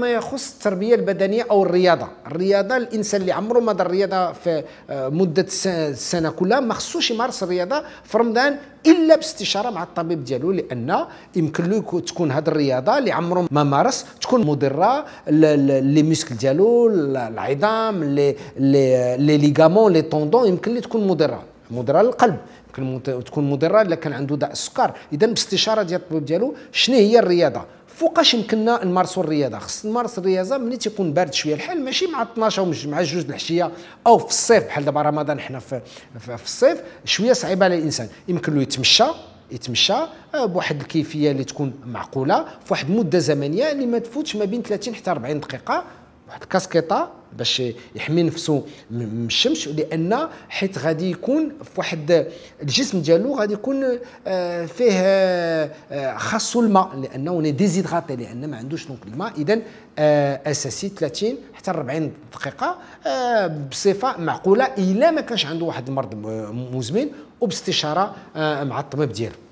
ما يخص التربيه البدنيه او الرياضه الرياضه الانسان اللي عمره ما دار الرياضه في آه، مده السنه كلها ما خصوش يمارس الرياضه في رمضان الا باستشاره مع الطبيب ديالو لان يمكن له تكون هذه الرياضه اللي عمره ما مارس تكون مضره لي موسكل ديالو العظام لي لي ليغامون لي طوندون يمكن لي تكون مضره مضره للقلب يمكن تكون مضره الا كان عنده داء السكر اذا باستشاره ديال الطبيب ديالو شنو هي الرياضه فوقاش يمكننا نمارسوا الرياضه خص نمارس الرياضه ملي تيكون بارد شويه الحال ماشي مع 12 ومش مع جوج العشيه او في الصيف بحال دابا رمضان حنا في, في الصيف شويه صعيبه على الانسان يمكن له يتمشى يتمشى آه، بواحد الكيفيه اللي تكون معقوله في واحد المده زمنيه اللي ما تفوتش ما بين 30 حتى 40 دقيقه واحد الكاسكيطه باش يحمي نفسه من الشمس لان حيت غادي يكون في واحد الجسم ديالو غادي يكون آه، فيه آه، خاصو الماء لانه ني ديزيدغاتي لان ما عندوش دونك الماء اذا آه، اساسي 30 حتى 40 دقيقه بصفه معقوله الا ما كانش عنده واحد المرض مزمن وباستشاره مع الطبيب ديالو